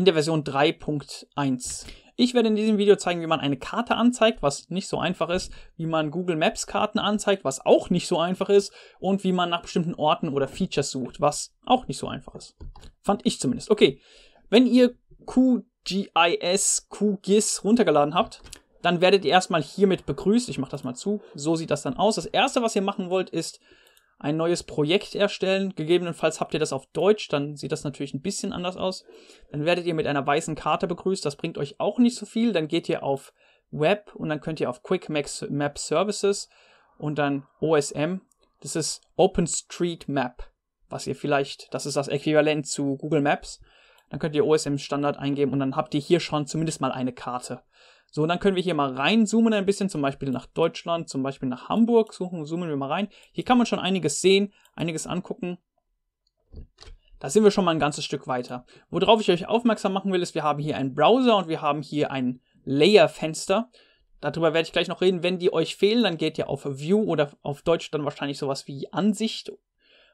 in der Version 3.1. Ich werde in diesem Video zeigen, wie man eine Karte anzeigt, was nicht so einfach ist, wie man Google Maps Karten anzeigt, was auch nicht so einfach ist und wie man nach bestimmten Orten oder Features sucht, was auch nicht so einfach ist. Fand ich zumindest. Okay, wenn ihr QGIS, QGIS runtergeladen habt, dann werdet ihr erstmal hiermit begrüßt. Ich mache das mal zu. So sieht das dann aus. Das erste, was ihr machen wollt, ist ein neues Projekt erstellen. Gegebenenfalls habt ihr das auf Deutsch, dann sieht das natürlich ein bisschen anders aus. Dann werdet ihr mit einer weißen Karte begrüßt, das bringt euch auch nicht so viel. Dann geht ihr auf Web und dann könnt ihr auf Quick Map Services und dann OSM. Das ist OpenStreetMap, was ihr vielleicht, das ist das Äquivalent zu Google Maps. Dann könnt ihr OSM Standard eingeben und dann habt ihr hier schon zumindest mal eine Karte. So, und dann können wir hier mal reinzoomen ein bisschen, zum Beispiel nach Deutschland, zum Beispiel nach Hamburg. Suchen, zoomen wir mal rein. Hier kann man schon einiges sehen, einiges angucken. Da sind wir schon mal ein ganzes Stück weiter. Worauf ich euch aufmerksam machen will, ist, wir haben hier einen Browser und wir haben hier ein Layer-Fenster. Darüber werde ich gleich noch reden. Wenn die euch fehlen, dann geht ihr auf View oder auf Deutsch dann wahrscheinlich sowas wie Ansicht.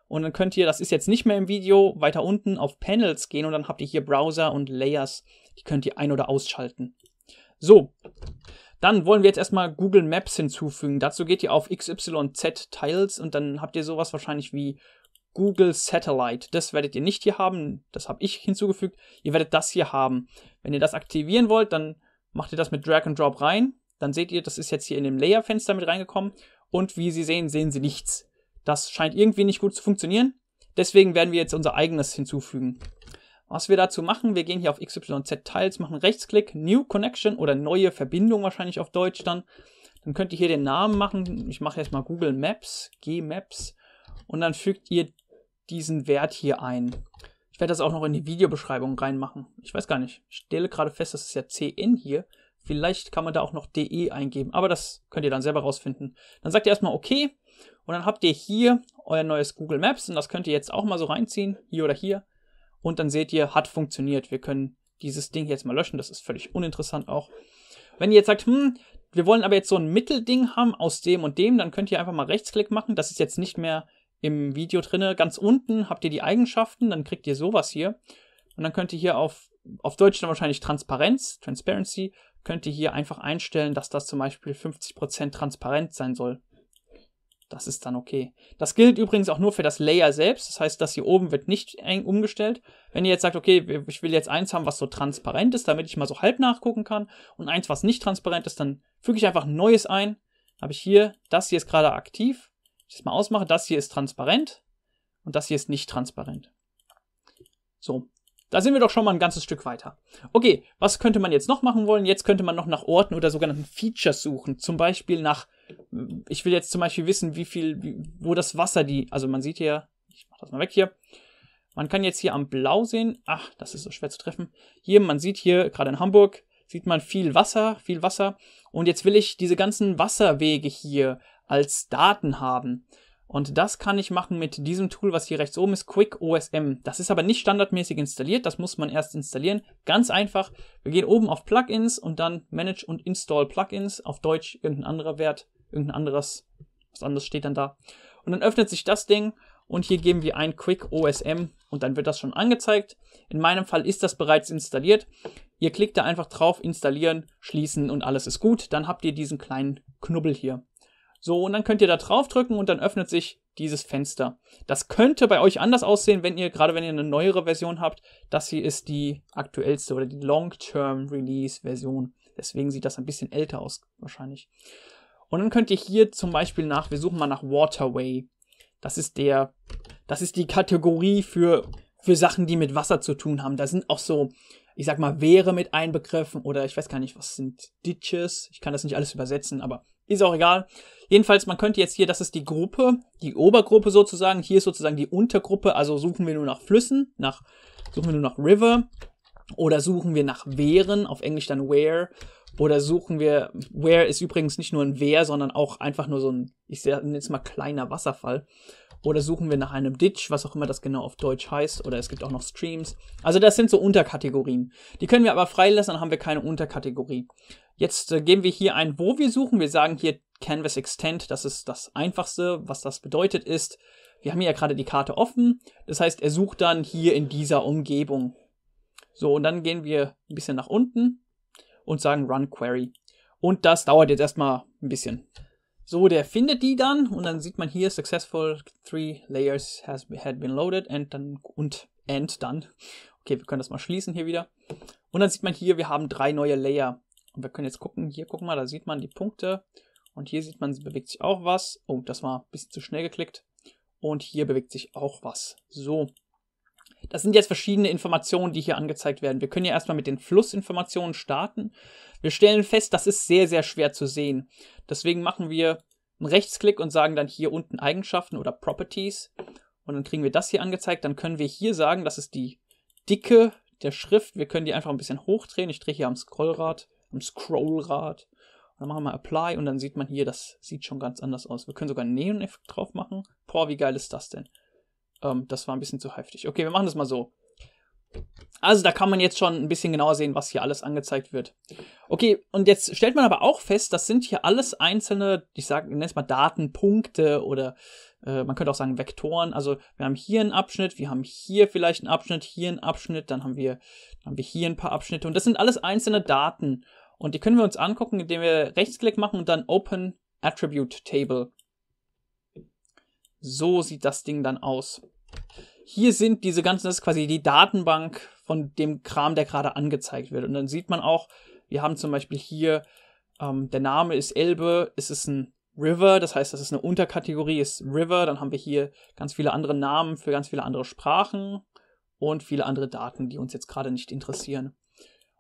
Und dann könnt ihr, das ist jetzt nicht mehr im Video, weiter unten auf Panels gehen und dann habt ihr hier Browser und Layers. Die könnt ihr ein- oder ausschalten. So, dann wollen wir jetzt erstmal Google Maps hinzufügen. Dazu geht ihr auf XYZ Tiles und dann habt ihr sowas wahrscheinlich wie Google Satellite. Das werdet ihr nicht hier haben, das habe ich hinzugefügt. Ihr werdet das hier haben. Wenn ihr das aktivieren wollt, dann macht ihr das mit Drag and Drop rein. Dann seht ihr, das ist jetzt hier in dem Layer-Fenster mit reingekommen. Und wie Sie sehen, sehen Sie nichts. Das scheint irgendwie nicht gut zu funktionieren. Deswegen werden wir jetzt unser eigenes hinzufügen. Was wir dazu machen, wir gehen hier auf XYZ Tiles, machen Rechtsklick, New Connection oder neue Verbindung wahrscheinlich auf Deutsch dann. Dann könnt ihr hier den Namen machen. Ich mache jetzt mal Google Maps, G-Maps. und dann fügt ihr diesen Wert hier ein. Ich werde das auch noch in die Videobeschreibung reinmachen. Ich weiß gar nicht. Ich stelle gerade fest, das ist ja CN hier. Vielleicht kann man da auch noch DE eingeben, aber das könnt ihr dann selber rausfinden. Dann sagt ihr erstmal OK. und dann habt ihr hier euer neues Google Maps und das könnt ihr jetzt auch mal so reinziehen, hier oder hier. Und dann seht ihr, hat funktioniert. Wir können dieses Ding jetzt mal löschen. Das ist völlig uninteressant auch. Wenn ihr jetzt sagt, hm, wir wollen aber jetzt so ein Mittelding haben aus dem und dem, dann könnt ihr einfach mal Rechtsklick machen. Das ist jetzt nicht mehr im Video drinne. Ganz unten habt ihr die Eigenschaften, dann kriegt ihr sowas hier. Und dann könnt ihr hier auf, auf Deutsch dann wahrscheinlich Transparenz, Transparency, könnt ihr hier einfach einstellen, dass das zum Beispiel 50% transparent sein soll. Das ist dann okay. Das gilt übrigens auch nur für das Layer selbst. Das heißt, das hier oben wird nicht eng umgestellt. Wenn ihr jetzt sagt, okay, ich will jetzt eins haben, was so transparent ist, damit ich mal so halb nachgucken kann und eins, was nicht transparent ist, dann füge ich einfach ein neues ein. Habe ich hier, das hier ist gerade aktiv. ich das mal ausmache, das hier ist transparent und das hier ist nicht transparent. So, da sind wir doch schon mal ein ganzes Stück weiter. Okay, was könnte man jetzt noch machen wollen? Jetzt könnte man noch nach Orten oder sogenannten Features suchen. Zum Beispiel nach ich will jetzt zum Beispiel wissen, wie viel, wie, wo das Wasser die, also man sieht hier, ich mach das mal weg hier. Man kann jetzt hier am Blau sehen, ach, das ist so schwer zu treffen. Hier, man sieht hier, gerade in Hamburg, sieht man viel Wasser, viel Wasser. Und jetzt will ich diese ganzen Wasserwege hier als Daten haben. Und das kann ich machen mit diesem Tool, was hier rechts oben ist, Quick OSM. Das ist aber nicht standardmäßig installiert, das muss man erst installieren. Ganz einfach, wir gehen oben auf Plugins und dann Manage und Install Plugins, auf Deutsch irgendein anderer Wert, irgendein anderes, was anderes steht dann da. Und dann öffnet sich das Ding und hier geben wir ein Quick OSM und dann wird das schon angezeigt. In meinem Fall ist das bereits installiert. Ihr klickt da einfach drauf, installieren, schließen und alles ist gut. Dann habt ihr diesen kleinen Knubbel hier. So, und dann könnt ihr da drauf drücken und dann öffnet sich dieses Fenster. Das könnte bei euch anders aussehen, wenn ihr, gerade wenn ihr eine neuere Version habt. Das hier ist die aktuellste oder die Long-Term-Release-Version. Deswegen sieht das ein bisschen älter aus, wahrscheinlich. Und dann könnt ihr hier zum Beispiel nach, wir suchen mal nach Waterway. Das ist der, das ist die Kategorie für, für Sachen, die mit Wasser zu tun haben. Da sind auch so, ich sag mal, Wehre mit einbegriffen oder ich weiß gar nicht, was sind Ditches. Ich kann das nicht alles übersetzen, aber ist auch egal. Jedenfalls, man könnte jetzt hier, das ist die Gruppe, die Obergruppe sozusagen. Hier ist sozusagen die Untergruppe. Also suchen wir nur nach Flüssen, nach, suchen wir nur nach River oder suchen wir nach Wehren, auf Englisch dann Where oder suchen wir, Where ist übrigens nicht nur ein Wehr, sondern auch einfach nur so ein, ich nenne jetzt mal kleiner Wasserfall. Oder suchen wir nach einem Ditch, was auch immer das genau auf Deutsch heißt. Oder es gibt auch noch Streams. Also das sind so Unterkategorien. Die können wir aber freilassen, dann haben wir keine Unterkategorie. Jetzt äh, geben wir hier ein, wo wir suchen. Wir sagen hier Canvas Extend. Das ist das Einfachste. Was das bedeutet ist, wir haben hier ja gerade die Karte offen. Das heißt, er sucht dann hier in dieser Umgebung. So, und dann gehen wir ein bisschen nach unten und sagen Run Query. Und das dauert jetzt erstmal ein bisschen. So, der findet die dann und dann sieht man hier successful three layers has had been loaded and dann und and dann. Okay, wir können das mal schließen hier wieder. Und dann sieht man hier, wir haben drei neue Layer. Und wir können jetzt gucken, hier gucken mal, da sieht man die Punkte. Und hier sieht man, es bewegt sich auch was. Oh, das war ein bisschen zu schnell geklickt. Und hier bewegt sich auch was. So. Das sind jetzt verschiedene Informationen, die hier angezeigt werden. Wir können ja erstmal mit den Flussinformationen starten. Wir stellen fest, das ist sehr, sehr schwer zu sehen. Deswegen machen wir einen Rechtsklick und sagen dann hier unten Eigenschaften oder Properties. Und dann kriegen wir das hier angezeigt. Dann können wir hier sagen, das ist die Dicke der Schrift. Wir können die einfach ein bisschen hochdrehen. Ich drehe hier am Scrollrad, am Scrollrad. dann machen wir Apply und dann sieht man hier, das sieht schon ganz anders aus. Wir können sogar einen Neon-Effekt drauf machen. Boah, wie geil ist das denn? Ähm, das war ein bisschen zu heftig. Okay, wir machen das mal so. Also da kann man jetzt schon ein bisschen genauer sehen, was hier alles angezeigt wird. Okay, und jetzt stellt man aber auch fest, das sind hier alles einzelne, ich sage, nenne es mal Datenpunkte oder äh, man könnte auch sagen Vektoren. Also wir haben hier einen Abschnitt, wir haben hier vielleicht einen Abschnitt, hier einen Abschnitt, dann haben wir, dann haben wir hier ein paar Abschnitte und das sind alles einzelne Daten. Und die können wir uns angucken, indem wir Rechtsklick machen und dann Open Attribute Table. So sieht das Ding dann aus hier sind diese ganzen, das ist quasi die Datenbank von dem Kram, der gerade angezeigt wird. Und dann sieht man auch, wir haben zum Beispiel hier, ähm, der Name ist Elbe, es ist ein River, das heißt, das ist eine Unterkategorie, ist River. Dann haben wir hier ganz viele andere Namen für ganz viele andere Sprachen und viele andere Daten, die uns jetzt gerade nicht interessieren.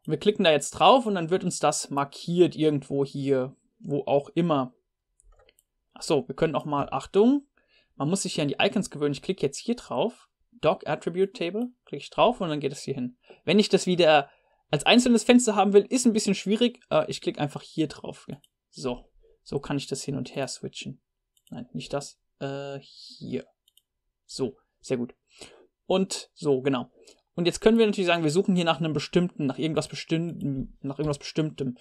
Und wir klicken da jetzt drauf und dann wird uns das markiert irgendwo hier, wo auch immer. Achso, wir können auch mal, Achtung, man muss sich hier an die Icons gewöhnen. Ich klicke jetzt hier drauf, Dog Attribute Table, klicke ich drauf und dann geht es hier hin. Wenn ich das wieder als einzelnes Fenster haben will, ist ein bisschen schwierig. ich klicke einfach hier drauf. So, so kann ich das hin und her switchen. Nein, nicht das. Äh, hier. So, sehr gut. Und so, genau. Und jetzt können wir natürlich sagen, wir suchen hier nach einem bestimmten, nach irgendwas bestimmten, nach irgendwas bestimmtem.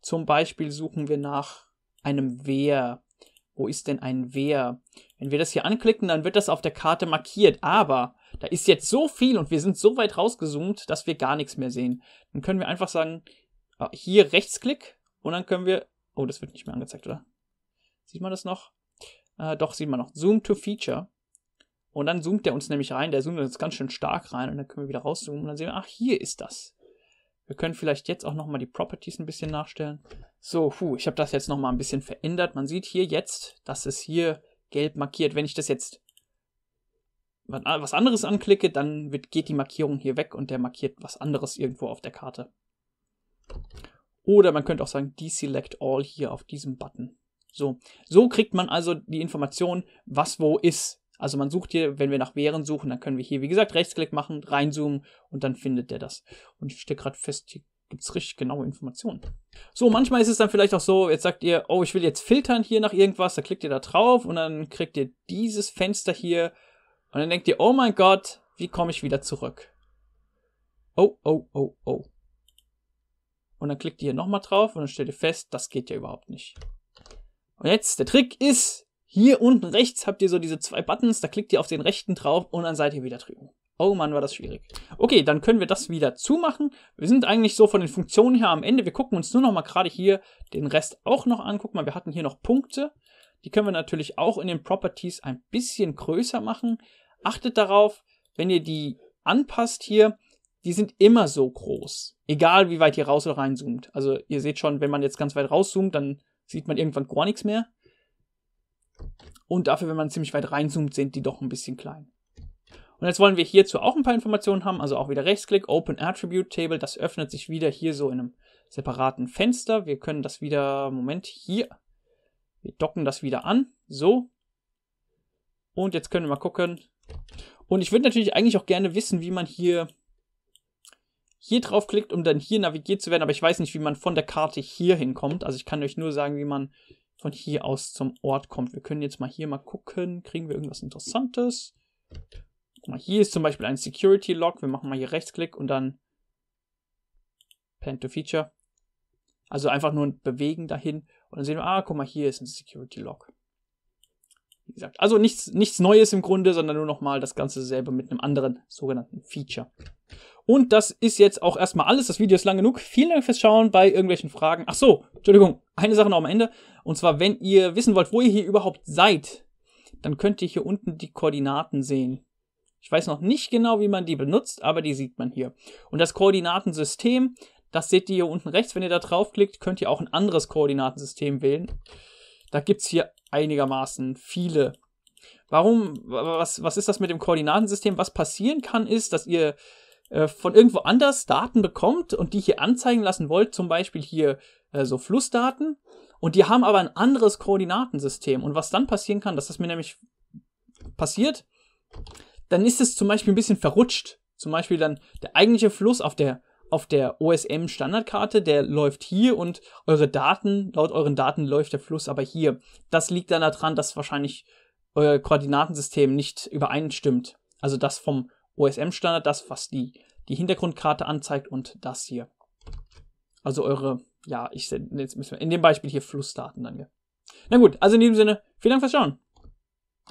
Zum Beispiel suchen wir nach einem Wer. Wo ist denn ein Wehr? Wenn wir das hier anklicken, dann wird das auf der Karte markiert. Aber da ist jetzt so viel und wir sind so weit rausgezoomt, dass wir gar nichts mehr sehen. Dann können wir einfach sagen, ah, hier Rechtsklick und dann können wir... Oh, das wird nicht mehr angezeigt, oder? Sieht man das noch? Äh, doch, sieht man noch. Zoom to Feature. Und dann zoomt der uns nämlich rein. Der zoomt uns ganz schön stark rein und dann können wir wieder rauszoomen und dann sehen wir, ach, hier ist das. Wir können vielleicht jetzt auch nochmal die Properties ein bisschen nachstellen. So, puh, ich habe das jetzt nochmal ein bisschen verändert. Man sieht hier jetzt, dass es hier gelb markiert. Wenn ich das jetzt ah, was anderes anklicke, dann wird, geht die Markierung hier weg und der markiert was anderes irgendwo auf der Karte. Oder man könnte auch sagen, deselect all hier auf diesem Button. So, so kriegt man also die Information, was wo ist. Also man sucht hier, wenn wir nach Wehren suchen, dann können wir hier, wie gesagt, Rechtsklick machen, reinzoomen und dann findet der das. Und ich stelle gerade fest, hier gibt es richtig genaue Informationen. So, manchmal ist es dann vielleicht auch so, jetzt sagt ihr, oh, ich will jetzt filtern hier nach irgendwas, da klickt ihr da drauf und dann kriegt ihr dieses Fenster hier und dann denkt ihr, oh mein Gott, wie komme ich wieder zurück? Oh, oh, oh, oh. Und dann klickt ihr hier nochmal drauf und dann stellt ihr fest, das geht ja überhaupt nicht. Und jetzt, der Trick ist, hier unten rechts habt ihr so diese zwei Buttons, da klickt ihr auf den rechten drauf und dann seid ihr wieder drüben. Oh Mann, war das schwierig. Okay, dann können wir das wieder zumachen. Wir sind eigentlich so von den Funktionen her am Ende. Wir gucken uns nur noch mal gerade hier den Rest auch noch an. Guck mal, wir hatten hier noch Punkte. Die können wir natürlich auch in den Properties ein bisschen größer machen. Achtet darauf, wenn ihr die anpasst hier, die sind immer so groß. Egal, wie weit ihr raus oder reinzoomt. Also ihr seht schon, wenn man jetzt ganz weit rauszoomt, dann sieht man irgendwann gar nichts mehr. Und dafür, wenn man ziemlich weit reinzoomt, sind die doch ein bisschen klein. Und jetzt wollen wir hierzu auch ein paar Informationen haben, also auch wieder Rechtsklick, Open Attribute Table, das öffnet sich wieder hier so in einem separaten Fenster. Wir können das wieder, Moment, hier, wir docken das wieder an, so. Und jetzt können wir mal gucken. Und ich würde natürlich eigentlich auch gerne wissen, wie man hier, hier draufklickt, um dann hier navigiert zu werden, aber ich weiß nicht, wie man von der Karte hier hinkommt. Also ich kann euch nur sagen, wie man von hier aus zum Ort kommt. Wir können jetzt mal hier mal gucken, kriegen wir irgendwas Interessantes. Guck mal, hier ist zum Beispiel ein Security Log. Wir machen mal hier Rechtsklick und dann Pan to Feature. Also einfach nur ein Bewegen dahin und dann sehen wir, ah, guck mal, hier ist ein Security Log. Wie gesagt, also nichts, nichts Neues im Grunde, sondern nur nochmal das Ganze selber mit einem anderen sogenannten Feature. Und das ist jetzt auch erstmal alles. Das Video ist lang genug. Vielen Dank fürs Schauen bei irgendwelchen Fragen. Ach so, Entschuldigung, eine Sache noch am Ende. Und zwar, wenn ihr wissen wollt, wo ihr hier überhaupt seid, dann könnt ihr hier unten die Koordinaten sehen. Ich weiß noch nicht genau, wie man die benutzt, aber die sieht man hier. Und das Koordinatensystem, das seht ihr hier unten rechts. Wenn ihr da draufklickt, könnt ihr auch ein anderes Koordinatensystem wählen. Da gibt es hier einigermaßen viele. Warum, was, was ist das mit dem Koordinatensystem? Was passieren kann, ist, dass ihr äh, von irgendwo anders Daten bekommt und die hier anzeigen lassen wollt, zum Beispiel hier äh, so Flussdaten, und die haben aber ein anderes Koordinatensystem. Und was dann passieren kann, dass das mir nämlich passiert, dann ist es zum Beispiel ein bisschen verrutscht. Zum Beispiel dann der eigentliche Fluss auf der auf der OSM-Standardkarte, der läuft hier und eure Daten, laut euren Daten läuft der Fluss aber hier. Das liegt dann daran, dass wahrscheinlich euer Koordinatensystem nicht übereinstimmt. Also das vom OSM-Standard, das, was die, die Hintergrundkarte anzeigt und das hier. Also eure, ja, ich jetzt müssen wir in dem Beispiel hier Flussdaten dann hier. Na gut, also in diesem Sinne, vielen Dank fürs Schauen.